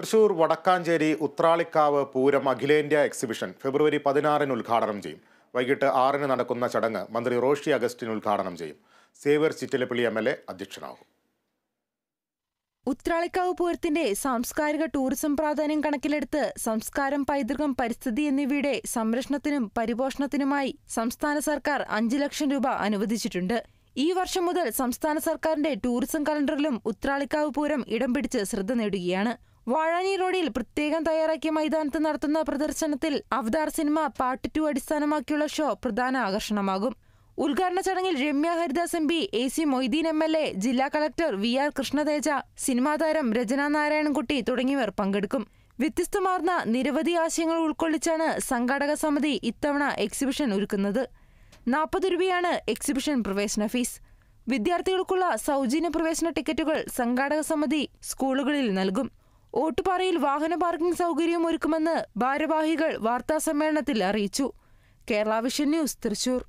തൃശൂർ വടക്കാഞ്ചേരി ഉത്രാളിക്കാവ് പൂരം അഖിലേന്ത്യാ എക്സിബിഷൻ ഫെബ്രുവരി പതിനാറിന് ഉദ്ഘാടനം ചെയ്യും വൈകിട്ട് ആറിന് നടക്കുന്ന ചടങ്ങ് മന്ത്രി റോഷി അഗസ്റ്റിൻ ഉദ്ഘാടനം ചെയ്യും Xavier Chittilappilly M L A അധ്യക്ഷനാകും ഉത്രാളിക്കാവ് പൂരത്തിന്റെ സാംസ്കാരിക ടൂറിസം പ്രാധാന്യം കണക്കിലെടുത്ത് സംസ്കാരം പൈതൃകം പരിസ്ഥിതി എന്നിവയുടെ സംരക്ഷണത്തിനും പരിപോഷണത്തിനുമായി സംസ്ഥാന സർക്കാർ അഞ്ചു ലക്ഷം രൂപ അനുവദിച്ചിട്ടുണ്ട് ഈ വർഷം മുതൽ സംസ്ഥാന സർക്കാരിന്റെ ടൂറിസം കലണ്ടറിലും ഉത്രാളിക്കാവ് പൂരം ഇടം പിടിച്ച് ശ്രദ്ധ നേടുകയാണ് വാഴാനി റോഡിൽ പ്രത്യേകം തയ്യാറാക്കിയ മൈതാനത്ത് നടത്തുന്ന പ്രദർശനത്തിൽ അവതാർ സിനിമ പാർട്ട് ടു അടിസ്ഥാനമാക്കിയുള്ള ഷോ പ്രധാന ആകർഷണമാകും ഉദ്ഘാടന ചടങ്ങിൽ Ramya Haridas M P A C Moideen M L A ജില്ലാ collector V R Krishnateja cinema താരം നാരായണൻകുട്ടി തുടങ്ങിയവർ പങ്കെടുക്കും വ്യത്യസ്തമാർന്ന നിരവധി ആശയങ്ങൾ ഉൾക്കൊള്ളിച്ചാണ് സംഘാടക സമിതി ഇത്തവണ എക്സിബിഷൻ ഒരുക്കുന്നത് നാൽപ്പത് രൂപയാണ് എക്സിബിഷൻ പ്രവേശന ഫീസ് വിദ്യാർത്ഥികൾക്കുള്ള സൗജന്യ പ്രവേശന ടിക്കറ്റുകൾ സംഘാടക സമിതി സ്കൂളുകളിൽ നൽകും ഓട്ടുപാറയിൽ വാഹന പാർക്കിംഗ് സൗകര്യം ഒരുക്കുമെന്ന് ഭാരവാഹികൾ വാർത്താസമ്മേളനത്തിൽ അറിയിച്ചു കേരള വിഷൻ ന്യൂസ് തൃശൂർ